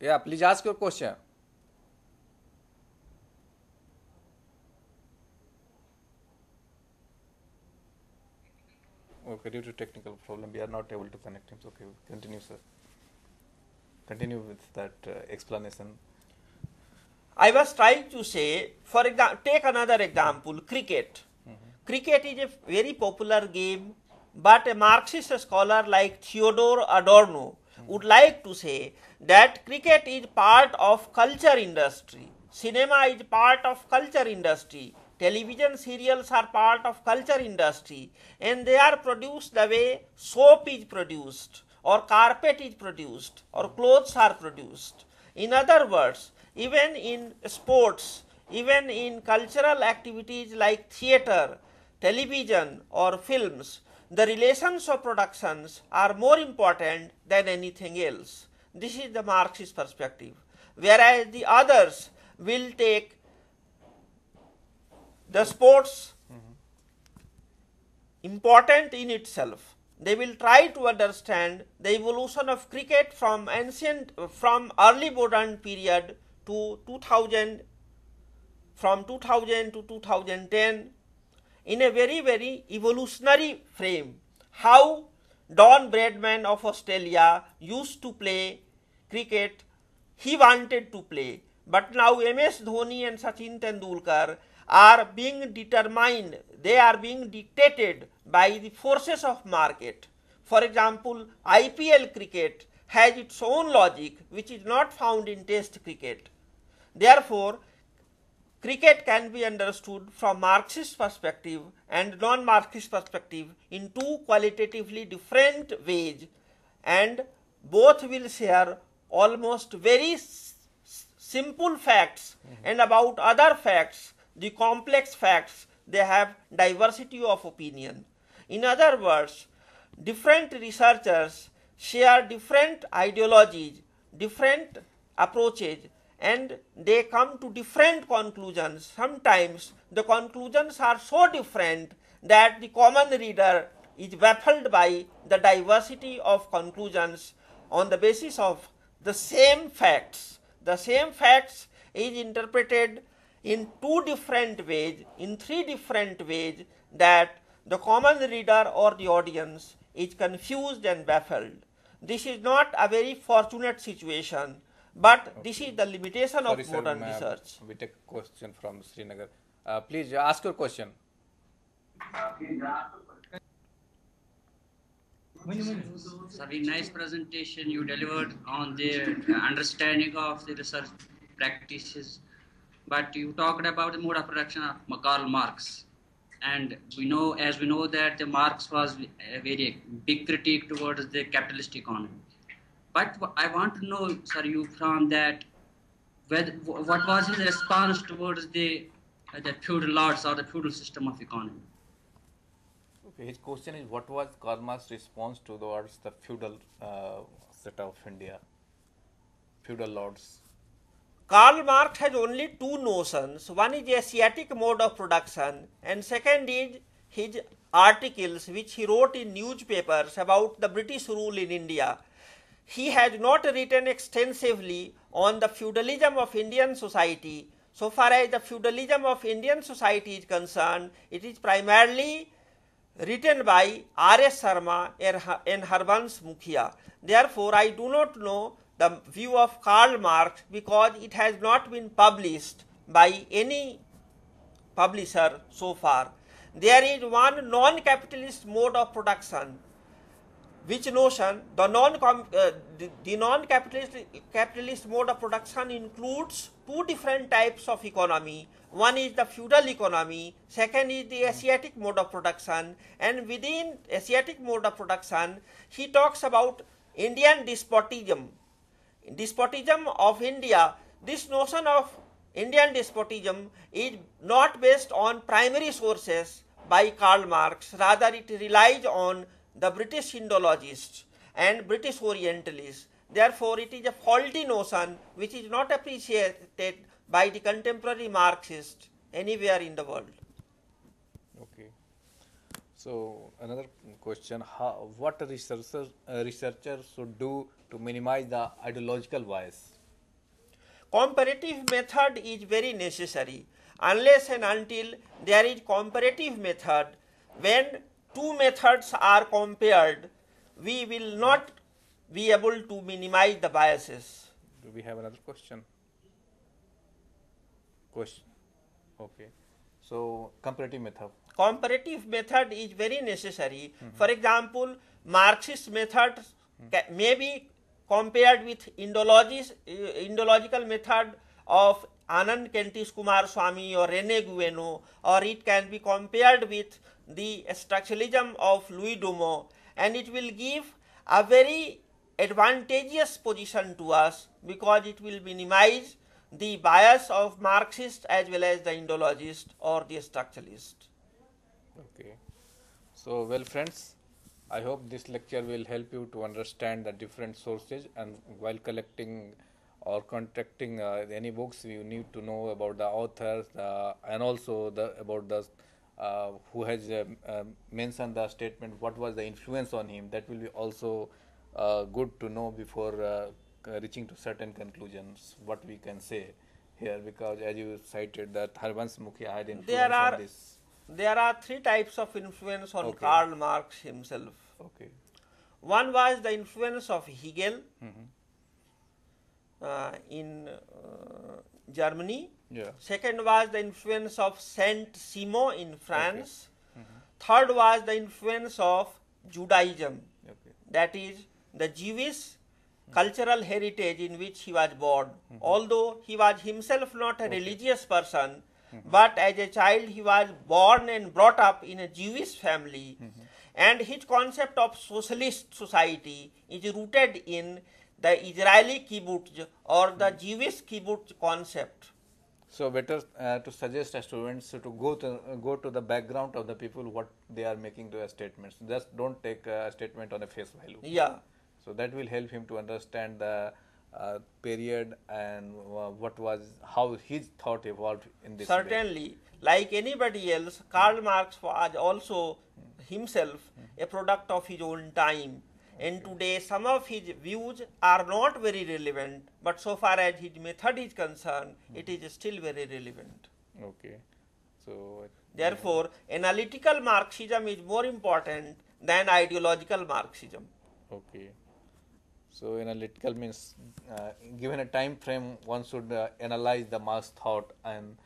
Yeah, please ask your question. Okay, due to technical problem, we are not able to connect him. So, okay, continue, sir. Continue with that uh, explanation. I was trying to say, for example, take another example, cricket. Mm -hmm. Cricket is a very popular game, but a Marxist scholar like Theodore Adorno mm -hmm. would like to say that cricket is part of culture industry, cinema is part of culture industry, television serials are part of culture industry and they are produced the way soap is produced or carpet is produced or clothes are produced in other words even in sports even in cultural activities like theater television or films the relations of productions are more important than anything else this is the marxist perspective whereas the others will take the sports important in itself they will try to understand the evolution of cricket from ancient from early modern period to 2000 from 2000 to 2010 in a very very evolutionary frame how don bradman of australia used to play cricket he wanted to play but now ms dhoni and sachin tendulkar are being determined, they are being dictated by the forces of market. For example, IPL cricket has its own logic which is not found in test cricket. Therefore, cricket can be understood from Marxist perspective and non-Marxist perspective in two qualitatively different ways and both will share almost very simple facts mm -hmm. and about other facts the complex facts, they have diversity of opinion. In other words, different researchers share different ideologies, different approaches, and they come to different conclusions. Sometimes the conclusions are so different that the common reader is baffled by the diversity of conclusions on the basis of the same facts. The same facts is interpreted in two different ways, in three different ways that the common reader or the audience is confused and baffled. This is not a very fortunate situation, but okay. this is the limitation Sorry, of modern sir, research. We take question from Srinagar. Uh, please uh, ask your question. Very nice presentation you delivered on the uh, understanding of the research practices but you talked about the mode of production of Karl Marx. And we know, as we know, that the Marx was a very big critique towards the capitalist economy. But I want to know, sir, you from that, whether, what was his response towards the uh, the feudal arts or the feudal system of economy? Okay, his question is, what was Karl Marx's response towards the feudal uh, set of India, feudal lords Karl Marx has only two notions. One is Asiatic mode of production and second is his articles which he wrote in newspapers about the British rule in India. He has not written extensively on the feudalism of Indian society. So far as the feudalism of Indian society is concerned, it is primarily written by R.S. Sharma and Harbans Mukhiya. Therefore, I do not know the view of Karl Marx because it has not been published by any publisher so far. There is one non-capitalist mode of production which notion the non uh, the, the non capitalist capitalist mode of production includes two different types of economy one is the feudal economy second is the asiatic mode of production and within asiatic mode of production he talks about indian despotism despotism of India, this notion of Indian despotism is not based on primary sources by Karl Marx, rather it relies on the British Indologists and British Orientalists. Therefore, it is a faulty notion which is not appreciated by the contemporary Marxists anywhere in the world. Okay. So, another question, how, what researchers, uh, researchers should do to minimize the ideological bias. Comparative method is very necessary unless and until there is comparative method when two methods are compared we will not be able to minimize the biases. Do we have another question? Question. Okay. So comparative method. Comparative method is very necessary. Mm -hmm. For example, Marxist method mm -hmm. may be compared with uh, Indological method of Anand Kentish Kumar Swami or Rene Gueno or it can be compared with the structuralism of Louis Dumo and it will give a very advantageous position to us because it will minimize the bias of Marxist as well as the Indologist or the structuralist. Okay. So, well friends, I hope this lecture will help you to understand the different sources and while collecting or contacting uh, any books you need to know about the authors uh, and also the about the uh, who has uh, uh, mentioned the statement what was the influence on him that will be also uh, good to know before reaching to certain conclusions what we can say here because as you cited that Harvans Mukhi had influence there are on this there are three types of influence on okay. Karl Marx himself. Okay. One was the influence of Hegel mm -hmm. uh, in uh, Germany. Yeah. Second was the influence of Saint Simon in France. Okay. Mm -hmm. Third was the influence of Judaism, okay. that is the Jewish mm -hmm. cultural heritage in which he was born. Mm-hmm. Although he was himself not a religious person, Mm-hmm. But as a child, he was born and brought up in a Jewish family, mm-hmm. and his concept of socialist society is rooted in the Israeli kibbutz or the mm-hmm. Jewish kibbutz concept. So better uh, to suggest students to go to uh, go to the background of the people what they are making their statements. Just don't take a statement on a face value. Yeah. So that will help him to understand the uh, period and what was how his thought evolved in this certainly way. like anybody else karl marx was also himself a product of his own time okay. and today some of his views are not very relevant but so far as his method is concerned hmm. it is still very relevant okay so therefore analytical marxism is more important than ideological marxism okay so, analytical means uh, given a time frame, one should uh, analyze the mass thought and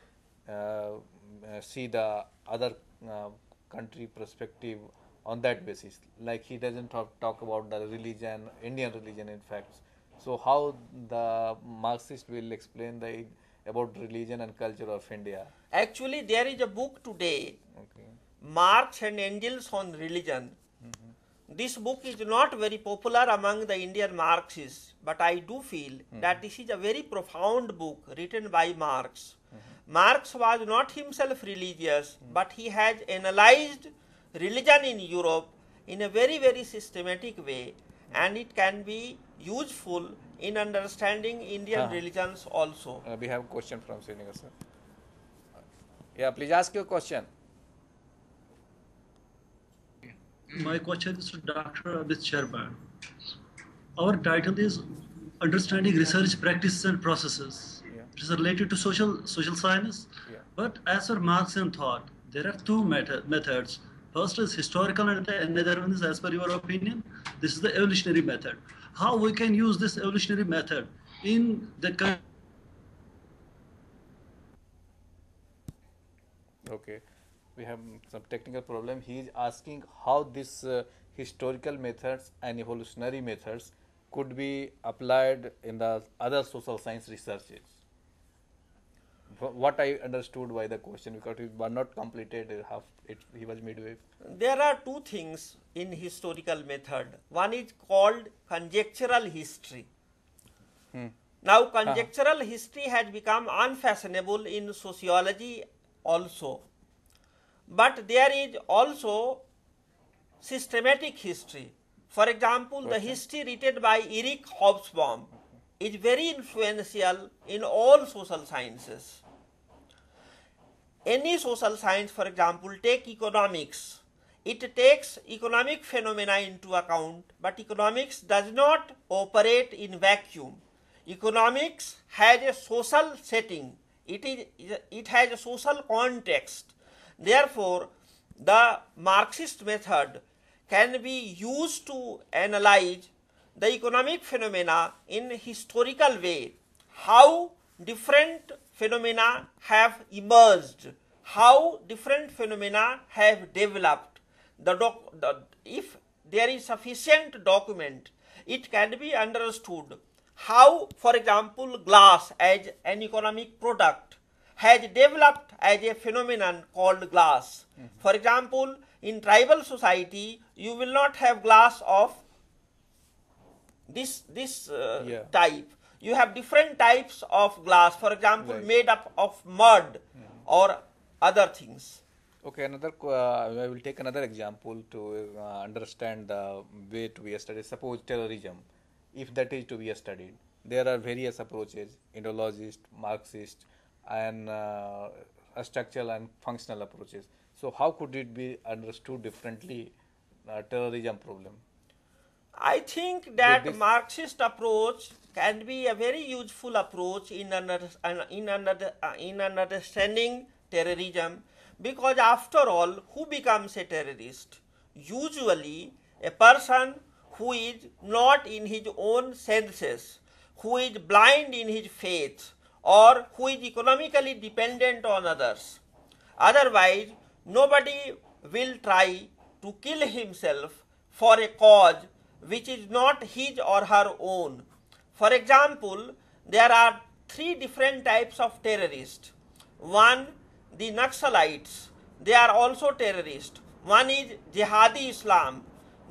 uh, uh see the other uh, country perspective on that basis. Like he doesn't talk, talk about the religion, Indian religion, in fact. So, how the Marxist will explain the about religion and culture of India? Actually, there is a book today, okay. Marx and Angels on religion this book is not very popular among the Indian Marxists, but I do feel mm that this is a very profound book written by Marx. Mm-hmm. Marx was not himself religious, mm but he has analyzed religion in Europe in a very, very systematic way, hmm. and it can be useful in understanding Indian uh-huh. religions also. Uh, we have a question from Srinivasan. Yeah, please ask your question. my question is to Dr. Amit Sharma. Our title is Understanding Research Practices and Processes. Yeah. It is related to social social science. Yeah. But as per Marxian thought, there are two methods. First is historical and another one is as per your opinion. This is the evolutionary method. How we can use this evolutionary method in the... Okay we have some technical problem. He is asking how this uh, historical methods and evolutionary methods could be applied in the other social science researches. What I understood by the question because it was not completed half it he was midway. There are two things in historical method. One is called conjectural history. Hmm. Now ah. conjectural uh -huh. history has become unfashionable in sociology also but there is also systematic history. For example, the history written by Eric Hobsbawm is very influential in all social sciences. Any social science, for example, take economics. It takes economic phenomena into account, but economics does not operate in vacuum. Economics has a social setting. It, is, it has a social context Therefore, the Marxist method can be used to analyze the economic phenomena in historical way, how different phenomena have emerged, how different phenomena have developed. The, doc, the if there is sufficient document, it can be understood how, for example, glass as an economic product has developed as a phenomenon called glass. Mm -hmm. For example, in tribal society, you will not have glass of this this uh, yeah. type. You have different types of glass. For example, right. made up of mud mm-hmm. or other things. Okay, another uh, I will take another example to uh, understand the way to be studied. Suppose terrorism, if that is to be studied, there are various approaches: Indologist, Marxist, and uh, structural and functional approaches. So, how could it be understood differently, uh, terrorism problem? I think that Marxist approach can be a very useful approach in another, in another, uh, in understanding terrorism because after all, who becomes a terrorist? Usually, a person who is not in his own senses, who is blind in his faith, or who is economically dependent on others. Otherwise, nobody will try to kill himself for a cause which is not his or her own. For example, there are three different types of terrorists. One, the Naxalites, they are also terrorists. One is Jihadi Islam,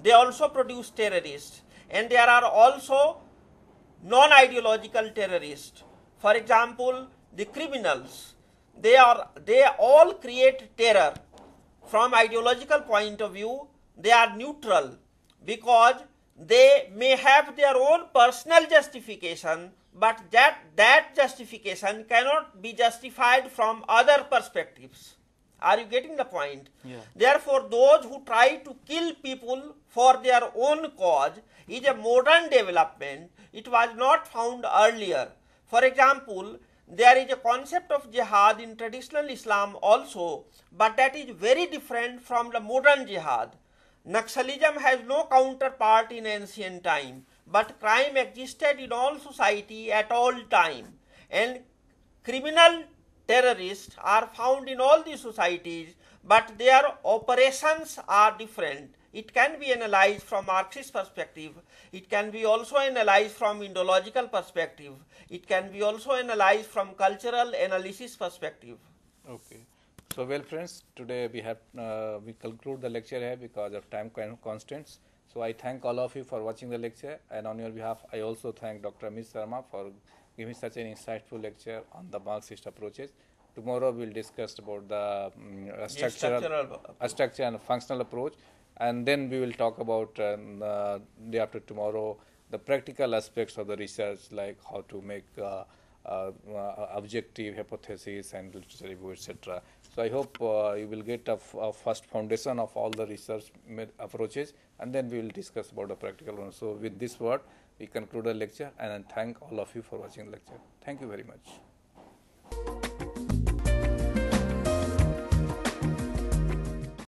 they also produce terrorists. And there are also non-ideological terrorists for example, the criminals, they are they all create terror. From ideological point of view, they are neutral because they may have their own personal justification, but that that justification cannot be justified from other perspectives. Are you getting the point? Yeah. Therefore, those who try to kill people for their own cause is a modern development. It was not found earlier. For example, there is a concept of jihad in traditional Islam also, but that is very different from the modern jihad. Naxalism has no counterpart in ancient time, but crime existed in all society at all time, and criminal terrorists are found in all the societies, but their operations are different. It can be analyzed from Marxist perspective. It can be also analyzed from Indological perspective it can be also analyzed from cultural analysis perspective. Okay. So, well friends, today we have uh, we conclude the lecture here because of time constraints. So, I thank all of you for watching the lecture and on your behalf, I also thank Dr. Amit Sharma for giving such an insightful lecture on the Marxist approaches. Tomorrow we will discuss about the um, structural, structural structure and functional approach and then we will talk about um, uh, day after tomorrow the practical aspects of the research, like how to make uh, uh, uh objective hypothesis and literature review, etc. So I hope uh, you will get a, first foundation of all the research approaches, and then we will discuss about the practical one. So with this word, we conclude the lecture, and I thank all of you for watching the lecture. Thank you very much.